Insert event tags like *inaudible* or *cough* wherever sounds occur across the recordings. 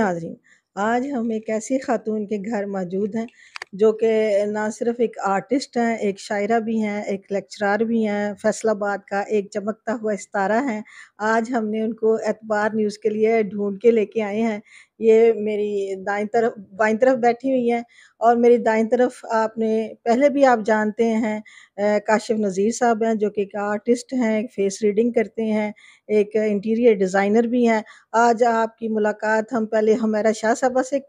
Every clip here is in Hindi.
नाजरीन आज हम एक ऐसी ख़ातून के घर मौजूद हैं जो कि ना सिर्फ़ एक आर्टिस्ट हैं एक शायरा भी हैं एक लेक्चरार भी हैं फ़ैसलाबाद का एक चमकता हुआ सितारा हैं आज हमने उनको एतबार न्यूज़ के लिए ढूंढ के लेके आए हैं ये मेरी दाएं तरफ बाएं तरफ बैठी हुई हैं और मेरी दाएं तरफ आपने पहले भी आप जानते हैं काशिफ नज़ीर साहब हैं जो कि एक आर्टिस्ट हैं एक फेस रीडिंग करते हैं एक इंटीरियर डिज़ाइनर भी हैं आज आपकी मुलाकात हम पहले हमारा शाह साहबा से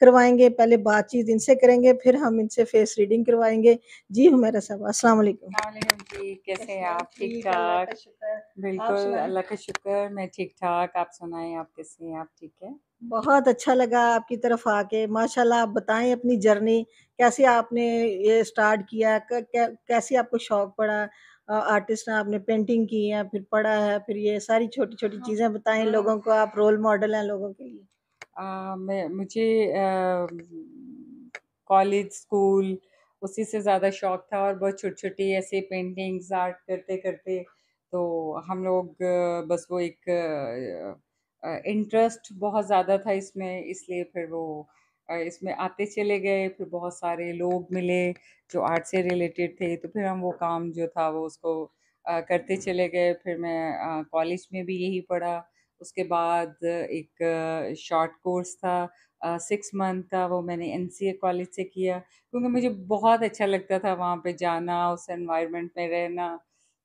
करवाएंगे पहले बातचीत इनसे करेंगे फिर हम इनसे फेस रीडिंग करवाएंगे जी हमारा साहब असल जी कैसे हैं आप ठीक ठाक बिल्कुल अल्लाह का शुक्र मैं ठीक ठाक आप सुनाए आप कैसे हैं आप ठीक है बहुत अच्छा लगा आपकी तरफ आके माशाल्लाह आप बताएं अपनी जर्नी कैसे आपने ये स्टार्ट किया कैसे आपको शौक पड़ा आर्टिस्ट ने आपने पेंटिंग की है फिर पढ़ा है फिर ये सारी छोटी छोटी हाँ। चीज़ें बताएं हाँ। लोगों को आप रोल मॉडल हैं लोगों के लिए मैं मुझे कॉलेज स्कूल उसी से ज़्यादा शौक था और बहुत छोटी छोटी ऐसे पेंटिंग्स आर्ट करते करते तो हम लोग बस वो एक इंटरेस्ट बहुत ज़्यादा था इसमें इसलिए फिर वो इसमें आते चले गए फिर बहुत सारे लोग मिले जो आर्ट से रिलेटेड थे तो फिर हम वो काम जो था वो उसको करते चले गए फिर मैं कॉलेज में भी यही पढ़ा उसके बाद एक शॉर्ट कोर्स था सिक्स मंथ का वो मैंने एन कॉलेज से किया क्योंकि मुझे बहुत अच्छा लगता था वहाँ पे जाना उस एनवायरनमेंट में रहना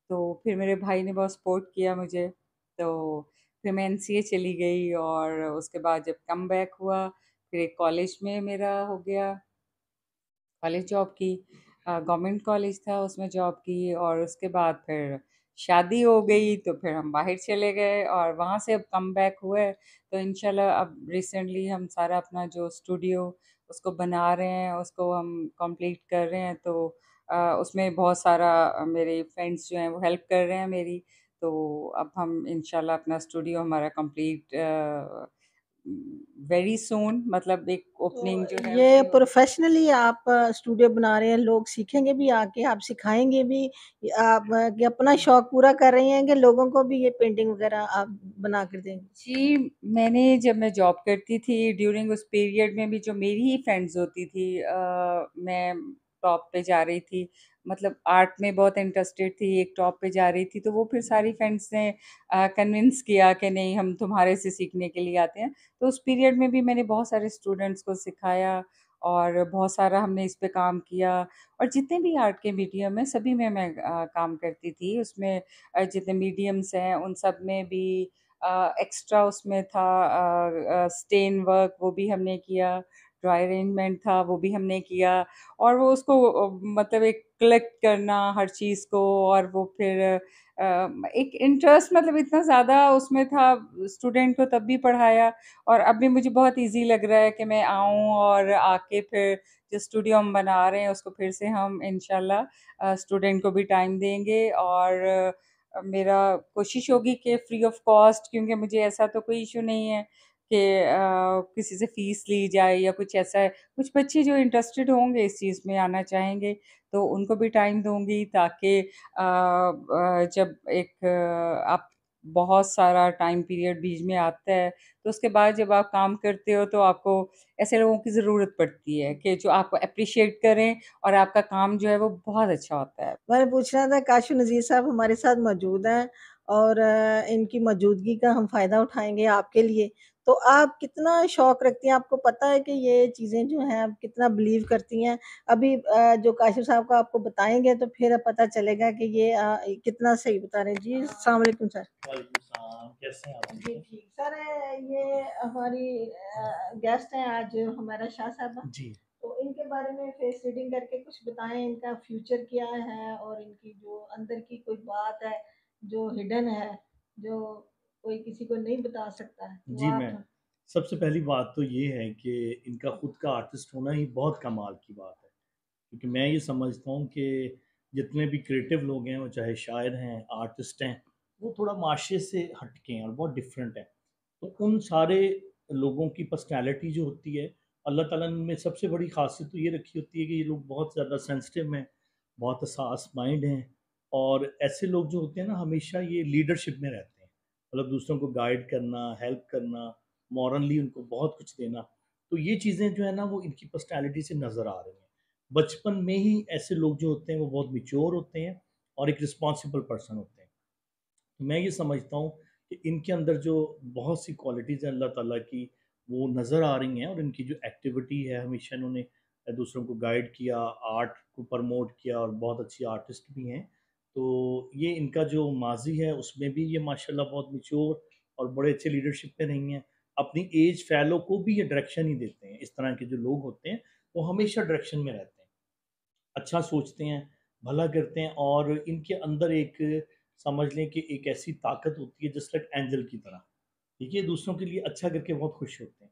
तो फिर मेरे भाई ने बहुत सपोर्ट किया मुझे तो फिर मैं एन चली गई और उसके बाद जब कम बैक हुआ फिर एक कॉलेज में मेरा हो गया कॉलेज जॉब की गवर्नमेंट कॉलेज था उसमें जॉब की और उसके बाद फिर शादी हो गई तो फिर हम बाहर चले गए और वहाँ से अब कम बैक हुए तो इन अब रिसेंटली हम सारा अपना जो स्टूडियो उसको बना रहे हैं उसको हम कंप्लीट कर रहे हैं तो आ, उसमें बहुत सारा मेरे फ्रेंड्स जो हैं वो हेल्प कर रहे हैं मेरी तो अब हम इन अपना स्टूडियो हमारा कंप्लीट वेरी सोन मतलब एक ओपनिंग तो जो है ये प्रोफेशनली आप स्टूडियो uh, बना रहे हैं लोग सीखेंगे भी आके आप सिखाएंगे भी आप uh, कि अपना शौक पूरा कर रहे हैं कि लोगों को भी ये पेंटिंग वगैरह आप बना कर देंगे जी मैंने जब मैं जॉब करती थी ड्यूरिंग उस पीरियड में भी जो मेरी ही फ्रेंड्स होती थी आ, uh, मैं टॉप पे जा रही थी मतलब आर्ट में बहुत इंटरेस्टेड थी एक टॉप पे जा रही थी तो वो फिर सारी फ्रेंड्स ने कन्विंस किया कि नहीं हम तुम्हारे से सीखने के लिए आते हैं तो उस पीरियड में भी मैंने बहुत सारे स्टूडेंट्स को सिखाया और बहुत सारा हमने इस पे काम किया और जितने भी आर्ट के मीडियम हैं सभी में मैं आ, काम करती थी उसमें जितने मीडियम्स हैं उन सब में भी एक्स्ट्रा उसमें था स्टेन वर्क वो भी हमने किया ड्राई अरेंजमेंट था वो भी हमने किया और वो उसको मतलब एक कलेक्ट करना हर चीज़ को और वो फिर एक इंटरेस्ट मतलब इतना ज़्यादा उसमें था स्टूडेंट को तब भी पढ़ाया और अब भी मुझे बहुत इजी लग रहा है कि मैं आऊँ और आके फिर जो स्टूडियो हम बना रहे हैं उसको फिर से हम इन स्टूडेंट को भी टाइम देंगे और मेरा कोशिश होगी कि फ्री ऑफ कॉस्ट क्योंकि मुझे ऐसा तो कोई इशू नहीं है कि किसी से फ़ीस ली जाए या कुछ ऐसा है। कुछ बच्चे जो इंटरेस्टेड होंगे इस चीज़ में आना चाहेंगे, तो उनको भी टाइम दूँगी ताकि जब एक आप बहुत सारा टाइम पीरियड बीच में आता है, तो उसके बाद जब आप काम करते हो तो आपको ऐसे लोगों की ज़रूरत पड़ती है कि जो आपको अप्रिशिएट करें और आपका काम जो है वो बहुत अच्छा होता है। मैंने पूछना था काशु नज़ीर साहब हमारे साथ मौजूद हैं। और इनकी मौजूदगी का हम फ़ायदा उठाएंगे आपके लिए तो आप कितना शौक़ रखती हैं आपको पता है कि ये चीज़ें जो हैं आप कितना बिलीव करती हैं अभी जो काशिफ साहब का आपको बताएंगे तो फिर पता चलेगा कि ये कितना सही बता रहे हैं जी अलैक्म सर कैसे हैं जी ठीक सर ये हमारी गेस्ट हैं आज हमारा शाह साहब तो इनके बारे में फेस रीडिंग करके कुछ बताएं इनका फ्यूचर क्या है और इनकी जो अंदर की कोई बात है जो हिडन है जो कोई किसी को नहीं बता सकता है जी मैम सबसे पहली बात तो ये है कि इनका खुद का आर्टिस्ट होना ही बहुत कमाल की बात है क्योंकि मैं ये समझता हूँ कि जितने भी क्रिएटिव लोग हैं वो चाहे शायर हैं आर्टिस्ट हैं वो थोड़ा माशरे से हटके हैं और बहुत डिफरेंट हैं तो उन सारे लोगों की पर्सनैलिटी जो होती है अल्लाह ताला ने सबसे बड़ी खासियत तो ये रखी होती है कि ये लोग बहुत ज़्यादा सेंसिटिव हैं बहुत असास माइंड हैं और ऐसे लोग जो होते हैं ना हमेशा ये लीडरशिप में रहते हैं मतलब दूसरों को गाइड करना हेल्प करना मॉरली उनको बहुत कुछ देना तो ये चीज़ें जो है ना वो इनकी पर्सनैलिटी से नज़र आ रही हैं बचपन में ही ऐसे लोग जो होते हैं वो बहुत मिच्योर होते हैं और एक रिस्पॉन्सिबल पर्सन होते हैं तो मैं ये समझता हूँ कि इनके अंदर जो बहुत सी क्वालिटीज़ हैं अल्लाह ताला की वो नज़र आ रही हैं और इनकी जो एक्टिविटी है हमेशा इन्होंने दूसरों को गाइड किया आर्ट को प्रमोट किया और बहुत अच्छी आर्टिस्ट भी हैं तो ये इनका जो माजी है उसमें भी ये माशाल्लाह बहुत मिच्योर और बड़े अच्छे लीडरशिप पे नहीं हैं अपनी एज फैलो को भी ये डायरेक्शन ही देते हैं इस तरह के जो लोग होते हैं वो हमेशा डायरेक्शन में रहते हैं अच्छा सोचते हैं भला करते हैं और इनके अंदर एक समझ लें कि एक ऐसी ताकत होती है जस्ट लाइक एंजल की तरह ठीक है दूसरों के लिए अच्छा करके बहुत खुश होते हैं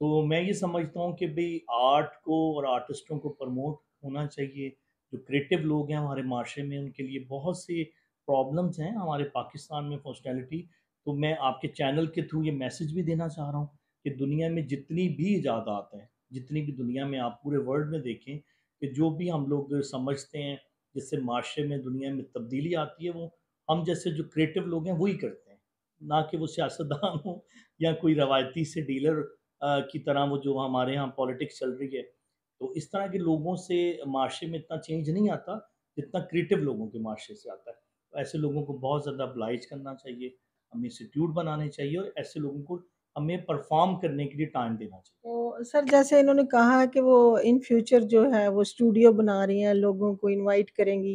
तो मैं ये समझता हूँ कि भाई आर्ट को और आर्टिस्टों को प्रमोट होना चाहिए जो क्रिएटिव लोग हैं हमारे माशरे में उनके लिए बहुत से प्रॉब्लम्स हैं हमारे पाकिस्तान में फॉस्टैलिटी तो मैं आपके चैनल के थ्रू ये मैसेज भी देना चाह रहा हूँ कि दुनिया में जितनी भी ईजादात हैं जितनी भी दुनिया में आप पूरे वर्ल्ड में देखें कि जो भी हम लोग समझते हैं जिससे माशरे में दुनिया में तब्दीली आती है वो हम जैसे जो क्रिएटिव लोग हैं वही करते हैं ना कि वो सियासतदान हो या कोई रवायती से डीलर की तरह वो जो हमारे यहाँ पॉलिटिक्स चल रही है तो इस तरह के लोगों से माशरे में इतना चेंज नहीं आता जितना क्रिएटिव लोगों के माशरे से आता है तो ऐसे लोगों को बहुत ज़्यादा अप्लाइज करना चाहिए हमें इंस्टीट्यूट बनाने चाहिए और ऐसे लोगों को हमें परफॉर्म करने के लिए टाइम देना चाहिए तो सर जैसे इन्होंने कहा है कि वो इन फ्यूचर जो है वो स्टूडियो बना रही हैं लोगों को इनवाइट करेंगी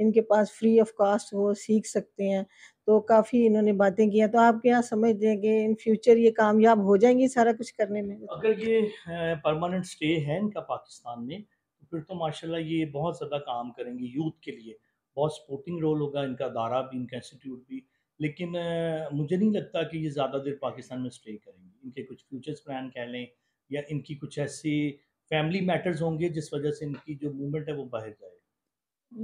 इनके पास फ्री ऑफ कॉस्ट वो सीख सकते हैं तो काफ़ी इन्होंने बातें की हैं तो आप क्या समझ दें कि इन फ्यूचर ये कामयाब हो जाएंगी सारा कुछ करने में अगर ये परमानेंट स्टे है इनका पाकिस्तान में तो फिर तो माशा ये बहुत ज़्यादा काम करेंगी यूथ के लिए बहुत सपोर्टिंग रोल होगा इनका अदारा भी इनका इंस्टीट्यूट भी लेकिन मुझे नहीं लगता कि ये ज़्यादा देर पाकिस्तान में स्टे करेंगे इनके कुछ फ्यूचर्स प्लान कह लें या इनकी कुछ ऐसी फैमिली मैटर्स होंगे जिस वज़ह से इनकी जो मूवमेंट है वो बाहर जाए।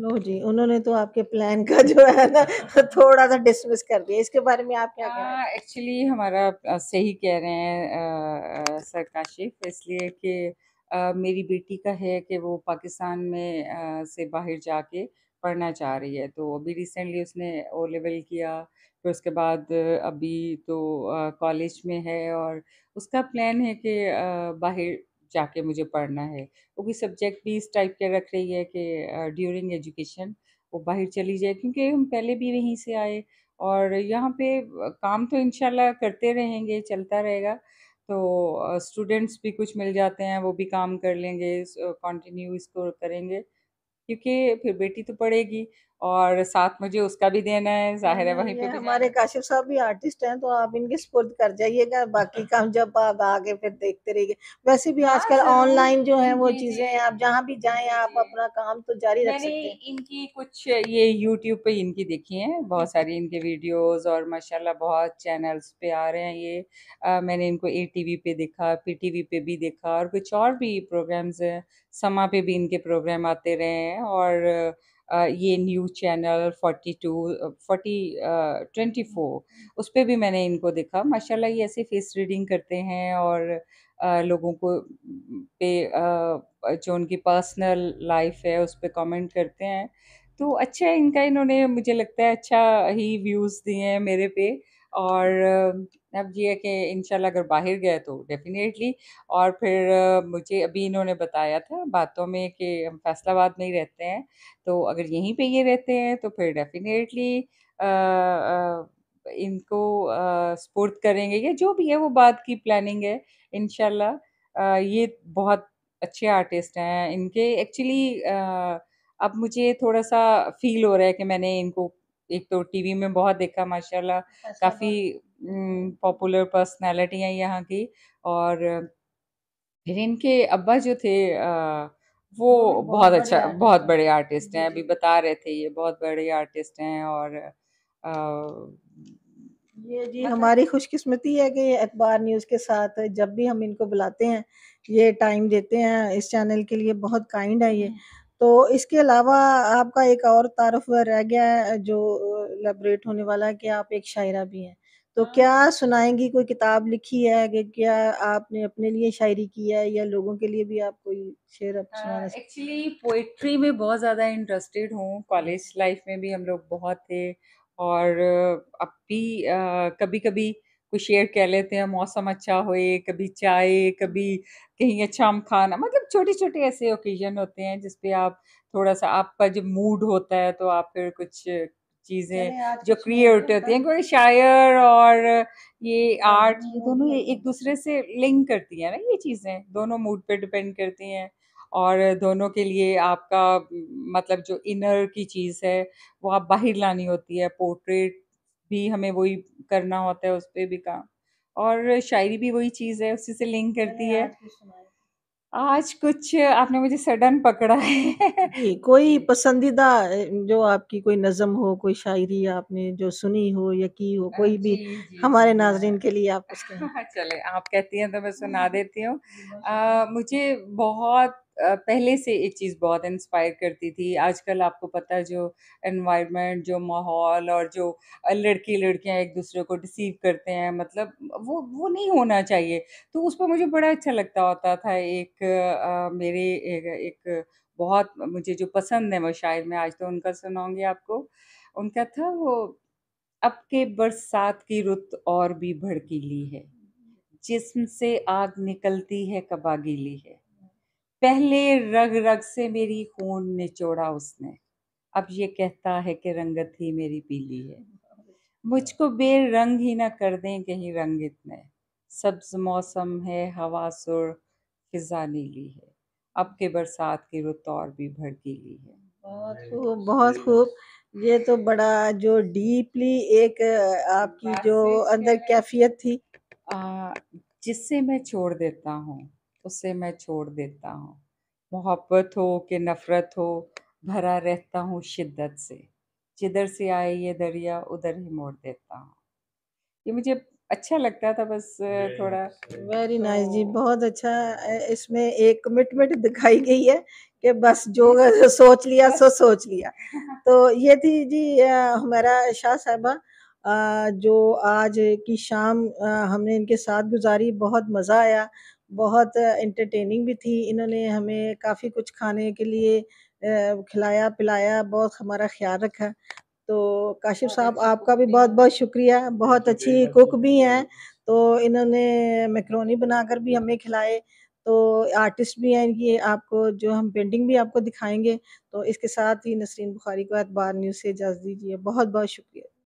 नो जी, उन्होंने तो आपके प्लान का जो है ना *laughs* थोड़ा-सा डिसमिस कर दिया। इसके बारे में आप क्या कहना हाँ, एक्चुअली हमारा सही कह रहे हैं सर काशिफ़ इसलिए कि मेरी बेटी का है कि वो पाकिस्तान में आ, से बाहर जाके पढ़ना चाह रही है तो अभी रिसेंटली उसने ओ लेवल किया फिर उसके बाद अभी तो कॉलेज में है और उसका प्लान है कि बाहर जाके मुझे पढ़ना है वो भी सब्जेक्ट भी इस टाइप के रख रही है कि ड्यूरिंग एजुकेशन वो बाहर चली जाए क्योंकि हम पहले भी वहीं से आए और यहाँ पे काम तो इंशाल्लाह करते रहेंगे चलता रहेगा तो स्टूडेंट्स भी कुछ मिल जाते हैं वो भी काम कर लेंगे कंटिन्यू इसको करेंगे क्योंकि फिर बेटी तो पढ़ेगी और साथ मुझे उसका भी देना है जाहिर है वहीं पे हमारे काशिफ साहब भी आर्टिस्ट हैं तो आप इनके सपोर्ट कर जाइएगा बाकी काम जब आप आगे फिर देखते रहिए वैसे भी हाँ, आजकल ऑनलाइन जो है वो चीजें आप जहाँ भी जाए आप अपना काम तो जारी रख सकते हैं इनकी कुछ ये यूट्यूब पे इनकी देखी है बहुत अच्छा। सारी इनके वीडियोज और माशाला बहुत चैनल्स पे आ रहे हैं ये मैंने इनको ए टी पे देखा पी टी पे भी देखा और कुछ और भी प्रोग्राम्स समा पे भी इनके प्रोग्राम आते रहे हैं और ये न्यूज़ चैनल 42 टू 40 ट्वेंटी 24 उस पर भी मैंने इनको देखा माशाल्लाह ये ऐसे फेस रीडिंग करते हैं और लोगों को पे जो उनकी पर्सनल लाइफ है उस पर कमेंट करते हैं। तो अच्छा है इनका इन्होंने मुझे लगता है अच्छा ही व्यूज़ दिए हैं मेरे पे और अब ये है कि इंशाल्लाह अगर बाहर गए तो डेफिनेटली और फिर मुझे अभी इन्होंने बताया था बातों में कि हम फैसलाबाद में ही रहते हैं तो अगर यहीं पे ये रहते हैं तो फिर डेफिनेटली इनको सपोर्ट करेंगे या जो भी है वो बाद की प्लानिंग है इंशाल्लाह ये बहुत अच्छे आर्टिस्ट हैं इनके एक्चुअली अब मुझे थोड़ा सा फील हो रहा है कि मैंने इनको एक तो टीवी में बहुत देखा माशाल्लाह काफ़ी पॉपुलर पर्सनालिटी है यहाँ की और फिर इनके अब्बा जो थे आ, वो बहुत, बहुत अच्छा बहुत बड़े आर्टिस्ट हैं अभी बता रहे थे ये बहुत बड़े आर्टिस्ट हैं और आ, ये जी हमारी खुशकिस्मती है कि अखबार न्यूज़ के साथ जब भी हम इनको बुलाते हैं ये टाइम देते हैं इस चैनल के लिए बहुत काइंड है ये हम्म। तो इसके अलावा आपका एक और तारफ़ रह गया है जो इलैबोरेट होने वाला है कि आप एक शायरा भी हैं। तो हाँ। क्या सुनाएंगी कोई किताब लिखी है कि क्या आपने अपने लिए शायरी की है या लोगों के लिए भी आप कोई शेर अब एक्चुअली पोइट्री में बहुत ज़्यादा इंटरेस्टेड हूँ, कॉलेज लाइफ़ में भी हम लोग बहुत थे और अब भी कभी-कभी कुछ शेयर कह लेते हैं मौसम अच्छा होए कभी चाय कभी कहीं अच्छा हम खाना मतलब छोटे छोटे ऐसे ओकेजन होते हैं जिसपे आप थोड़ा सा आपका जब मूड होता है तो आप फिर कुछ चीज़ें जो क्रिएट होती हैं क्योंकि शायर और ये हाँ आर्ट ये हाँ दोनों एक दूसरे से लिंक करती हैं ना ये चीज़ें दोनों मूड पे डिपेंड करती हैं और दोनों के लिए आपका मतलब जो इनर की चीज़ है वो आप बाहर लानी होती है पोर्ट्रेट भी हमें वही करना होता है उस पर भी काम और शायरी भी वही चीज़ है उसी से लिंक करती है आज कुछ आपने मुझे सडन पकड़ा है कोई पसंदीदा जो आपकी कोई नज़म हो कोई शायरी आपने जो सुनी हो या की हो कोई भी जी, जी, हमारे नाजरीन के लिए आप उसके *laughs* चले आप कहती हैं तो मैं सुना देती हूँ मुझे बहुत पहले से एक चीज़ बहुत इंस्पायर करती थी। आजकल आपको पता है जो एनवायरनमेंट, जो माहौल और जो लड़की लड़कियां लडकियाँ एक-दूसरे को डिसीव करते हैं मतलब वो वो नहीं होना चाहिए। तो उस पर मुझे बड़ा अच्छा लगता होता था एक आ, मेरे एक एक बहुत मुझे जो पसंद है वो शायर मैं आज तो उनका सुनाऊँगी आपको। उनका था वो अब के बरसात की रुत और भी भड़कीली है। जिसम से आग निकलती है कबागीली है। पहले रग रग से मेरी खून निचोड़ा उसने अब ये कहता है कि रंगत ही मेरी पीली है मुझको बेरंग ही ना कर दें कहीं रंग इतने सब्ज मौसम है हवा सुर फिजा नीली है अब के बरसात की रुत और भी भड़कीली है बहुत खूब बहुत खूब ये तो बड़ा जो डीपली एक आपकी जो अंदर कैफियत थी जिससे मैं छोड़ देता हूँ उसे मैं छोड़ देता हूँ मोहब्बत हो कि नफ़रत हो भरा रहता हूँ शिद्दत से जिधर से आए ये दरिया उधर ही मोड़ देता हूँ ये मुझे अच्छा लगता था बस थोड़ा वेरी नाइस तो जी बहुत अच्छा इसमें एक कमिटमेंट दिखाई गई है कि बस जो *laughs* सोच लिया सो सोच लिया *laughs* तो ये थी जी हमारा शाह साहबा जो आज की शाम हमने इनके साथ गुजारी बहुत मज़ा आया बहुत इंटरटेनिंग भी थी इन्होंने हमें काफ़ी कुछ खाने के लिए खिलाया पिलाया बहुत हमारा ख्याल रखा तो काशिफ साहब आपका भी बहुत बहुत शुक्रिया बहुत अच्छी कुक भी हैं तो इन्होंने मैक्रोनी बनाकर भी हमें खिलाए तो आर्टिस्ट भी हैं ये आपको जो हम पेंटिंग भी आपको दिखाएंगे तो इसके साथ ही नसरीन बुखारी को अखबार न्यूज़ से इजाज़त दीजिए बहुत बहुत शुक्रिया